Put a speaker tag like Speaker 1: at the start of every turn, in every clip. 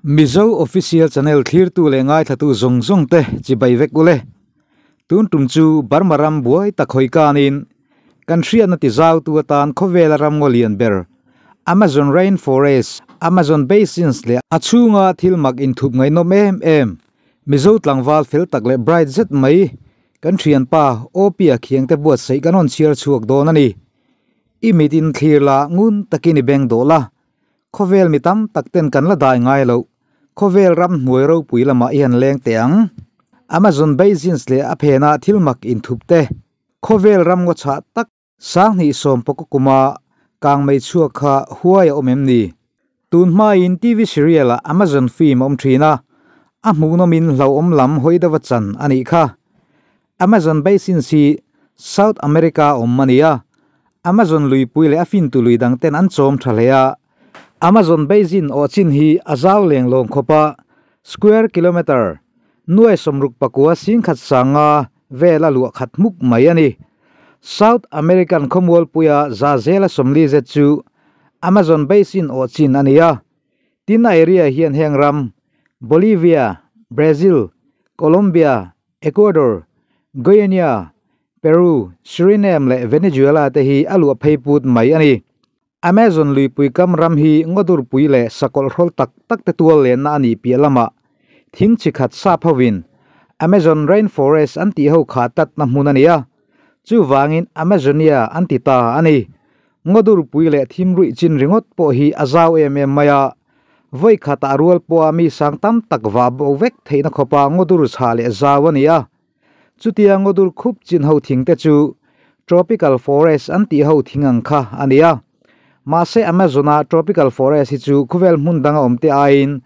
Speaker 1: Mizo official channel thlir tu le ngai thatu zong zong te chi bai vek ule tun tum chu barmaram buai takhoi in country na ti zau tu tan khovel ram ngolian ber amazon rainforest amazon basins le achunga thilmak in thup ngai nom em em mizo tlangwal fel tak le bright zet mai country an pa opia khiang te buat sei kanon chiar chuak don ani i mitin thlir la ngun takini beng do la khovel mitam takten kan la dai ngai lo khovel ram hnuai ro pui lama ian leng te amazon basins le a phena thilmak in thup te khovel ram ngo cha tak sang ni som poko kuma kang mai chua kha huai omem ni tun ma in tv serial amazon film om thina a mu no min lo om lam hoi da wachan ani kha amazon basin si south america om mania amazon lui pui le afin tu lui dang ten an chom thaleya Amazon Basin o chin hi azaw leng long khopa square kilometer nuai somruk pakua sing khat sanga vela lu khat muk mai ani South American Commonwealth puya za zela somli je chu Amazon Basin o chin ania tin area hian hengram Bolivia Brazil Colombia Ecuador Guyana Peru Suriname le Venezuela te hi alu pheiput mai ani Amazon lui pui kam ram hi ngodur pui le sakol rol tak tak te tual le na ani pi lama thing chi khat sa phawin Amazon rainforest anti ho kha tat na mun ania chu wangin Amazonia anti ta ani ngodur pui le thim rui chin ringot po hi azaw em em maya voi khata rual po ami sang tam tak wa bo vek theina khopa ngodur sa le zawania chutia ngodur khup chin ho thing te chu tropical forest anti ho thingang kha ania mase amazona tropical forest hi chu khuvel hmun danga omte ain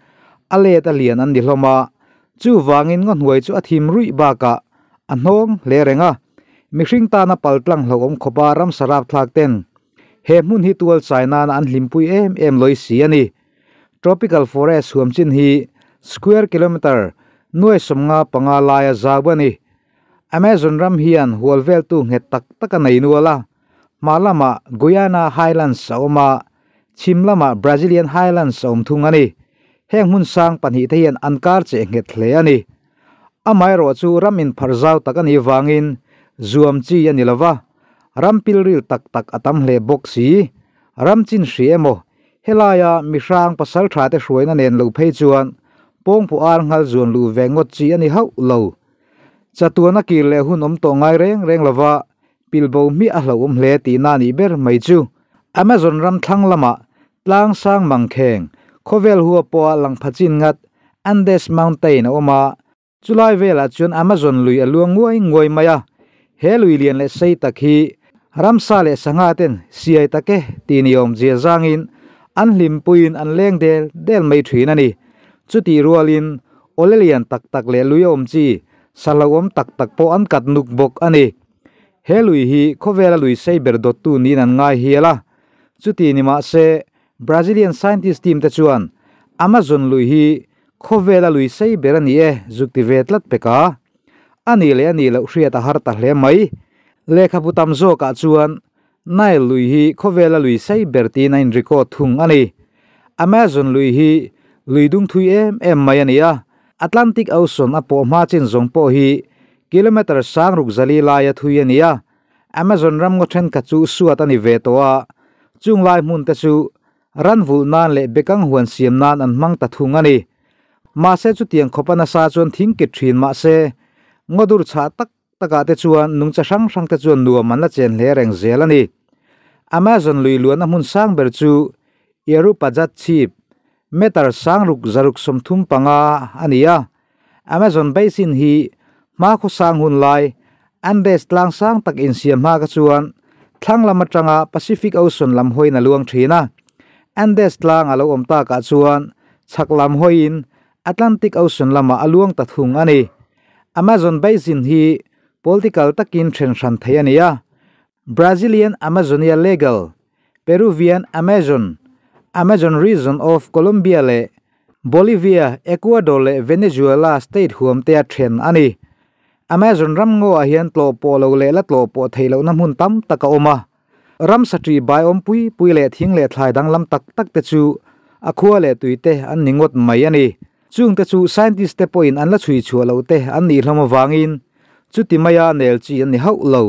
Speaker 1: ale ta lian an ni hloma chu wangin ngon huai chu athim rui baka anhong le renga mihring ta na paltlang hlo om khopa ram sarap thlak ten he hmun hi china na an hlimpui em em loi si ani tropical forest huam chin hi square kilometer nuai somnga panga laia zawani amazon ram hian hualvel tu nge tak tak a nei nuala malama Guyana Highlands oma chimlama Brazilian Highlands om thungani heng hun sang panhi te hian ankar che nget hle ani amai ro chu ramin pharzau takani wangin zuam chi anilawa rampil ril tak tak atam hle boxi ramchin hriemo helaya misang pasal tha te hruaina nen lo phei chuan pong pu ar ngal zuan lu vengot chi ani hau lo chatuana ki le hun om to ngai reng reng lawa pilbo mi a hlo um hle ti na ni ber mai chu amazon ram thlang lama tlang sang mangkheng khovel hua po lang phachin ngat andes mountain oma chulai vela chun amazon lui aluang ngoi ngoi maya he lui le sei takhi ramsa le sanga ten siai take ti niom je zangin an hlim puin an leng del del mai thin ani chuti rualin olelian tak tak le luyom chi salawom tak tak po an kat nuk bok ani He luy hi kowe la luy sayber dotu ni nan ngay hi ala. Chuti ni ma se Brazilian Scientist team ta chuan. Amazon luy hi kowe la luy sayber ni eh zukti vetlat peka. Ani le ani la uxriyata hartah le may. Le kapu tamzo ka chuan. Nay luy hi kowe la luy sayber ti nain rikot hung ani. Amazon luy hi luy dung em em may aniya. Atlantic Ocean apu omachen zongpo hi. kilometer sang ruk zali la ya thu ye nia amazon ram go then ka chu su atani ve to a chung lai mun te chu ran vul nan le bekang huan siam nan an mang ta thu ni ma se chu tiang khopana pa na sa chon thing ke thrin ma se ngodur cha tak tak ate chu an nung cha sang sang te chu nu ma na chen le reng zel ani amazon lui lu na mun sang ber chu eru jat chi metar sang ruk zaruk som thum panga ania amazon basin hi ma khu sang hun lai ambes tlang sang tak in siam ha ka chuan thlang lama tanga pacific ocean lam hoi na luang thina andes tlang alo om ta ka chuan chak lam hoi in atlantic ocean lama aluang ta thung ani amazon basin hi political takin thren ran thei ania brazilian amazonia legal peruvian amazon amazon region of colombia le bolivia ecuador le venezuela state huam te a thren ani Amazon ram ngo a hian tlo po lo le la tlo po thailo na mun tam ta ka oma ram satri bai om pui pui le thing le thlai dang lam tak tak te chu a le tui te an ningot mai ani chung te chu scientist te poin an la chui chu lo te an ni hlamo wangin chu ti maya nel chi an ni hau lo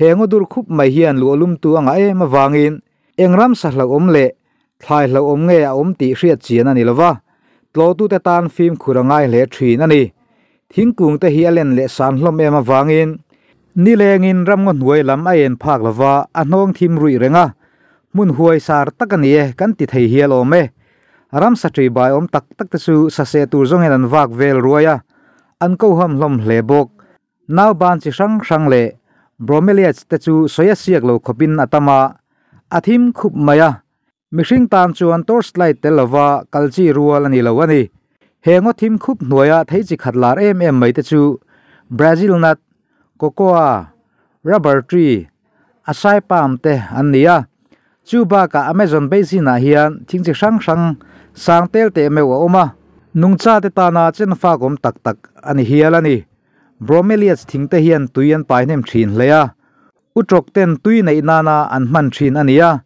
Speaker 1: hengo dur khup mai hian lu lum tu anga e ma wangin eng ram sa hla om le thlai hla om nge a om ti hriat chi an ani lova tlo tu te tan film khurangai le thri na ni thingkung te hi alen le san hlom em awangin ni lengin ramngon huai lam a en phak lawa anong thim rui renga mun huai sar takani e kan ti thei hi lo me ram sa tri bai om tak tak te su sa se tur zong en an vak vel ruaya an ko ham hlom hle bok naw ban chi sang sang le bromeliats te chu soya siak lo khopin atama athim khup maya mihring tan chuan torchlight te lawa kalchi rual ani lo ani hengo nuôi khup à, thấy chỉ chi lạt em em mai te chú brazil nut cocoa rubber tree asai palm te an nia à. chú ba cả amazon basin a à, hian thing chi sáng hrang sang tel te mewa oma cha te ta na chen fa gom tak tak ani hial ani bromelias thing te hian tuian pai nem thin hleya utrok ten tui nei nana an man thin ania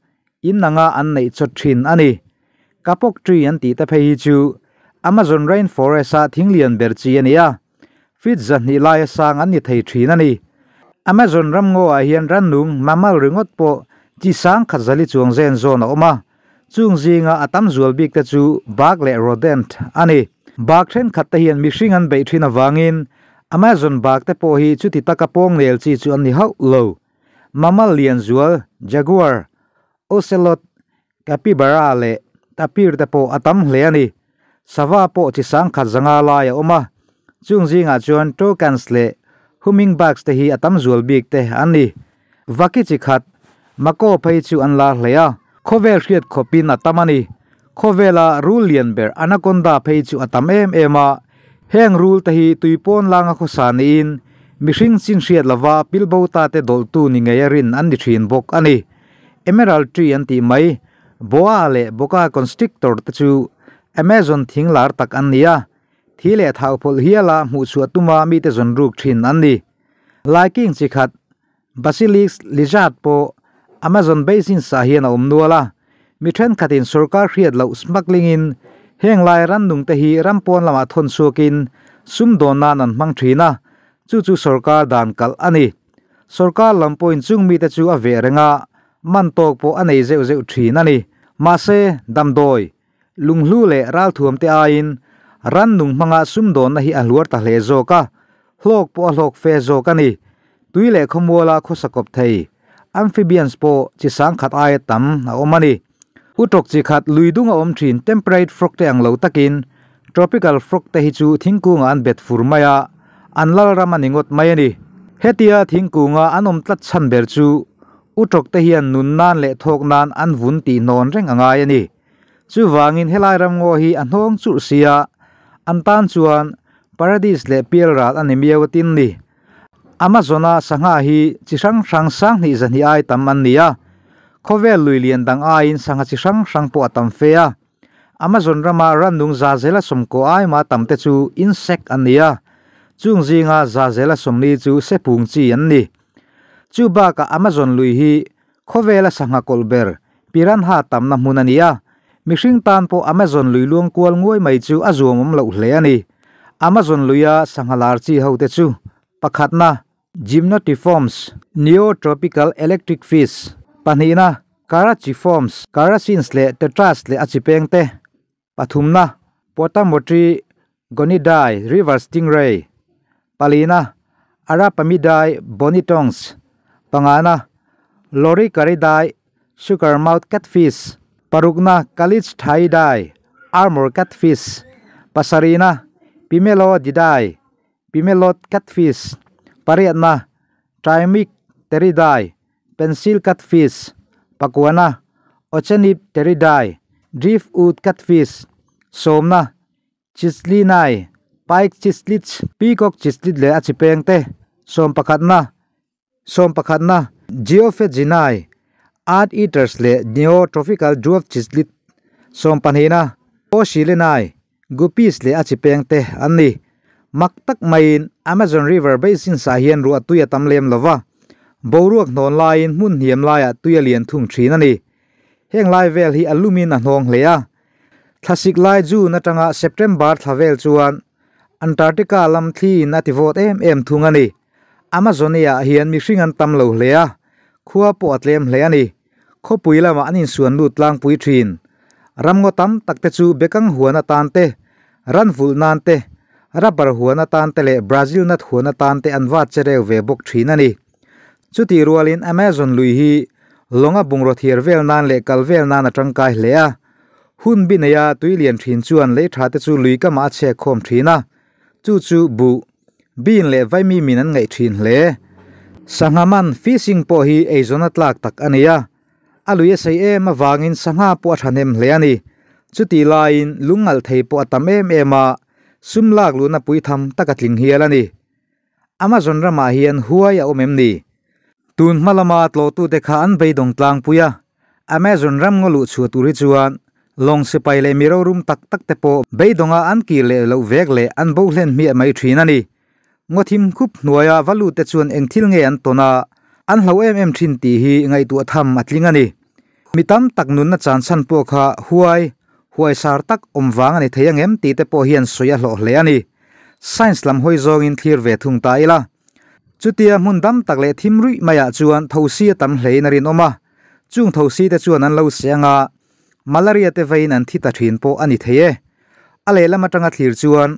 Speaker 1: in nanga an nei chot thin ani kapok tree an ti ta phei chu Amazon rainforest a thinglian berchi ania fit zan ilai sang ani thai thina ni Amazon ramngo a hian rannung mamal ringot po chi sang khazali chuang zen zone oma chung zinga atam zual bik ta chu bag le rodent ani bag thren khat ta hian mishing an be thina wangin Amazon bag te po hi chu ti pong nel chi chu ani hau lo mamal lian zual jaguar ocelot capybara le tapir te po atam hle ani sava po ti sang kha zanga la ya oma chung zinga chuan to kansle humming bags te hi atam zul bik te ani vaki chi khat mako phai chu an la hleya khovel khriet khopi na tamani khovela rulian ber anaconda phai chu atam em ema heng rul te hi tuipon langa kho sani in mishing chin shiat lawa pilbo ta te doltu ni ngai rin an ni thin bok emerald tree anti mai Amazon thing lar tak an niya. Thile thao pol hiya la mu chua tumwa mi zon ruk thin an ni. Liking chi khat, Basilix Lijat po Amazon Basin sa hiya na umnua la. Mi tren khatin sorkar hiya la usmakling in, heng lai ran nung te hi ram pon lama thon suwa kin, sum do na nan mang thi na, chu chu sorkar dan kal an ni. Sorkar lam po in chung mi te chu a vera nga, man tok po anay zew zew thi na ni. Mase damdoi. ลุงลู่เล่ราลทวมเตอินรันนุงมังอาซุมโดนนฮิอัลวรตะเลโจกะฮลกปอฮลกเฟโจกันนีตุยเล่ขมัวลาคุสกบไทยอัมฟิเบียนส์ปอจิสังขัดไอตัมนาอมันีอุตกจิขัดลุยดุงอมทรินเทมเพรตฟรกเตียงเลวตะกินทรอปิคัลฟรกเตฮิจูทิงกุงอันเบ็ดฟูร์มายาอันลาลรามันงดตไมยนีเฮติอาทิงกุงอันอมตัดชันเบร์จูอุตกเตีิอนนุนนันเล่ทอกนันอันวุนตีนอนเร่งอ่างไงยนี chu wangin helai ram ngo hi anhong chu sia an tan chuan paradise le pial rat an emiaw tin ni amazona sanga hi chi sang sang sang ni zan hi ai tam an nia khovel lui lian dang ai in sanga chi sang sang po tam fe amazon rama randung za zela som ko ai ma tam te chu insect an nia chung zinga za zela som ni chu se chi an ni chu ba ka amazon lui hi khovela sanga kolber piran ha tam na mun ania mixing tan po amazon luilung kual nguai mai chu azum om lo hle ani amazon luya sangalar chi hote chu na gymnotiforms neotropical electric fish panina karachiforms karasins le tetras le achipeng te pathumna potamotri gonidai river stingray palina arapamidai bonitongs pangana lori karidai mouth catfish parukna kalich thai dai armor catfish pasarina pimelo didai pimelot catfish pariatna trimik teridai pencil catfish pakuana ochenip teridai driftwood catfish somna chisli nai pike chislits peacock chislit le achipeng te som pakhatna som pakhatna geophage jinai art eaters le neo tropical dwarf chislit som panhina o silenai gupis le achipeng te anni maktak main amazon river basin sa hian ru atuya tamlem lova boruak non lain mun hiam laia tuya lian thung thin ani heng lai vel hi alumin a hnong hleya thlasik lai ju na tanga september thavel chuan antarctica lam thi na ti vot em em thung ani amazonia hian mi hringan tam lo hleya khua po atlem hle ani kho pui lama anin suan lut lang pui thin ram ngo tam takte chu bekang huana tan te ran vul nan te rabar huana tan le brazil nat huana tan te anwa cherew ve bok thin ani chuti rualin amazon lui hi longa bungra thier vel nan le kal nan atangkai le hun bi neya tui lian thin chuan le tha te chu lui ka ma che khom thina chu chu bu bin le vai mi min an ngai thin le sangaman fishing po hi ei zonat lak tak ania Alu aluia sei em awangin sanga po thanem hle ani chuti lain lungal thei po atam em ema sumlak luna pui tham takatling hialani amazon rama hian huaya omem ni tun malama tlo tu dekha an bei dong tlang puya amazon ram ngolu chu turi chuan long se pai le miro rum tak tak te po bei donga an ki le lo vek le an bo hlen mi mai thina ni ngothim khup nuaya valu te chuan engthil nge an tona an hlo em em thin ti hi ngai tu tham atling ani mitam tak nun na chan san po kha huai huai sar tak om wang ani theyang em ti te po hian soya hlo hle ani science lam hoi zong in clear ve thung ta ila chutia mun dam tak le thim rui maya ah chuan thosi tam hle na rin oma chung thosi te chuan an lo sianga malaria te vein an thita thin po ani theye ale lama tanga thlir chuan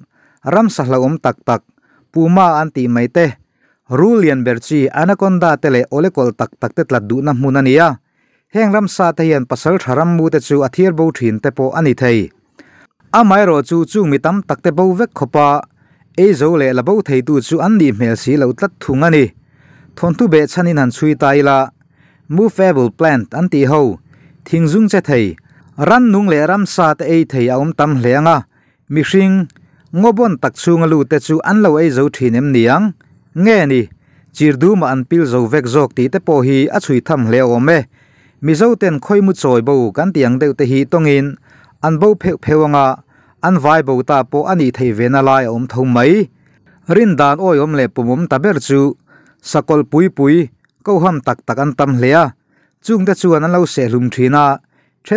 Speaker 1: ram sa hla om tak tak puma an ti mai te rulian berchi anaconda tele olekol tak tak te tlat du na hmunania hengram sa te hian pasal tharam mu te chu athir bo thin te po ani thei amai ro chu chu mitam tak te bo vek khopa e zo le la bo thei tu chu an ni mel si lo tlat thunga ni thon tu be chanin han chui tai la movable plant an ti ho thing zung che thei ran nung le ram sa te ei thei aum tam hlenga mihring ngobon tak chu ngalu te chu an lo ei zo thinem niang nghe ni chỉ đủ mà an pil zo vek zok ti te po hi a chui tham le o me mi zo ten khoi mu choi bo kan tiang deuh te hi tongin an bo phe phewanga an vai bo ta po ani thei ve na lai om thông mấy, rin dan oi om le pumum ta ber chu sakol pui pui ko ham tak tak an tam hle a chung te chu an lo se trên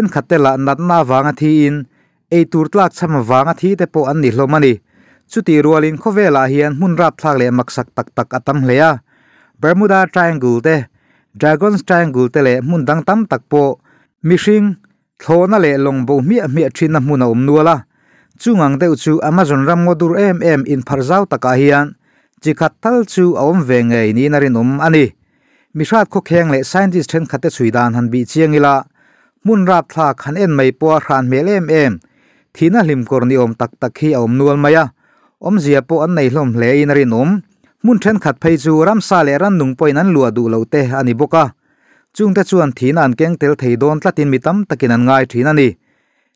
Speaker 1: khát then khatela nat na wanga thi in ê tur tlak cham wanga thi te po an ni hlomani chuti rualin khovela hian mun rap thlak le maksak tak tak atam hleya bermuda triangle te dragons triangle te le mun dang tam tak po mishing thlona le longbo mi mi thina mun om um nuala chungang deuh chu amazon ram ngodur em em in pharzau taka ah hian chikhat thal chu awm um ve ngei ni narin um ani mishat kho kheng le scientist then khate chuidan han bi chiangila mun rap thlak han en mai po ran mel em em thina lim kor ni om tak tak hi om um nual maya อมเจียปอันในหลมเลยนรินุมมุ่นเชนขัดไปจูรำซาเลรันนุ่งปอยนั้นลัวดูเลาเตะอันนิบุกะจุงแต่ชวนทีนันเก่งเตลไทยโดนตัดินมิตมตะกินันง่ายทีนันนี่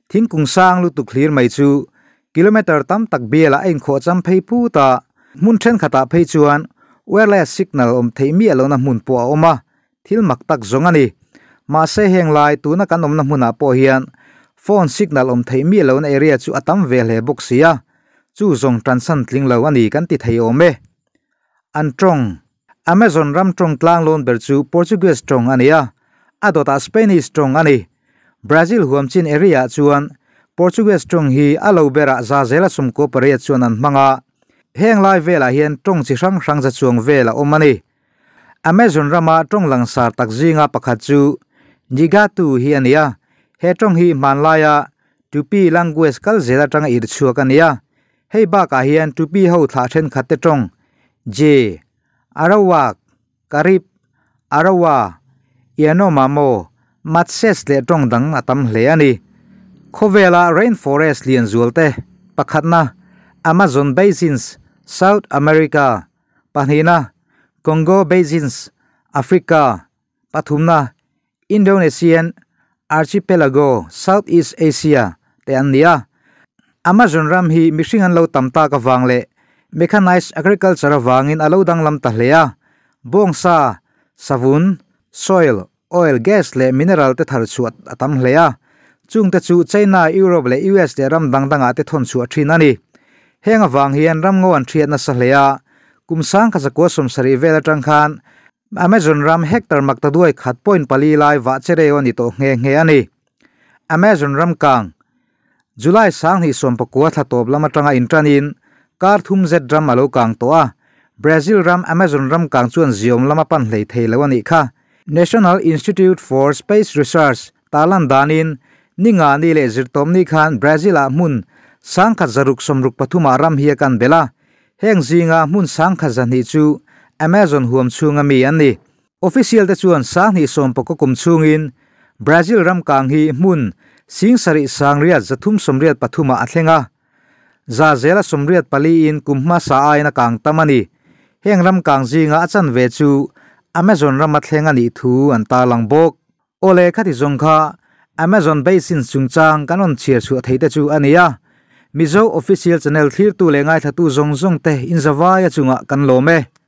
Speaker 1: ทิ้งกุ้งสร้างลุตุคลีร์ไม่จูกิโลเมตรตั้มตักเบียละเองขอจำไปพูดตามุ่นเชนขัดไปจวนเวลสิกนัลอมเทยมีเอลนะมุ่นปัวออกมาทิลมักตักจงอันนี่มาเสียงไลาตัวนักนมนมุ่นอาปอเฮียนฟอนสิกนัลอมเทยมีเอลในเรียจูอัตัมเวลเฮบุกเสีย chu zong transan tling lo ani kan ti thai o an trong amazon ram trong tlang lon ber chu portuguese trong ani a adota spanish trong ani brazil huam chin area chuan portuguese trong hi alo bera za zela sum ko pare chuan an manga heng lai vela hian trong chi rang rang za chuang vela o amazon rama trong lang sar tak zinga pakha chu jiga hi ania he trong hi tupi language kal zela tang ir hei à, ba ka hian tupi ho thla then khatte tong je Arawa, karip arawa iano mamo matses le tong dang atam hle ani khovela rainforest lian zualte pakhatna amazon basins south america panhina congo basins africa pathumna indonesian archipelago southeast asia te ania Amazon ram hi mishing an lo tamta ka wangle mechanized agriculture wangin alo dang lam ta leya bongsa savun soil oil gas le mineral te thar chu atam leya chung ta chu china europe le us de ram dang dang a te thon chu a thina ni heng wang hi an ram ngoan an thian na sa leya kum sang ka zakwa som sari vela tang khan amazon ram hector makta duai khat point pali lai wa chere oni to nge nghe ani amazon ram kang July sang hi som pakua tha top lama tanga intranin kar thum z drum alo kang to a Brazil ram Amazon ram kang chuan ziom lama pan hlei thei lawani kha National Institute for Space Research talan danin ninga ni le zirtom ni khan Brazil a mun sang kha zaruk somruk pathuma ram hi kan bela heng zinga mun sang kha zan chu Amazon huam chunga mi an ni official te chuan sang hi som pakko kum chungin Brazil ram kang hi mun sing sari sangriat zathum somriat pathuma athlenga za zela somriat pali in kumma sa aina kang tamani hengram kang jinga achan ve chu amazon rama thlenga ni thu an ta lang bok ole khati jongkha amazon basin chungchang kanon chiar chu theite chu ania mizo official channel thlir tu lengai thatu jong jong te in zawaya chunga kan lome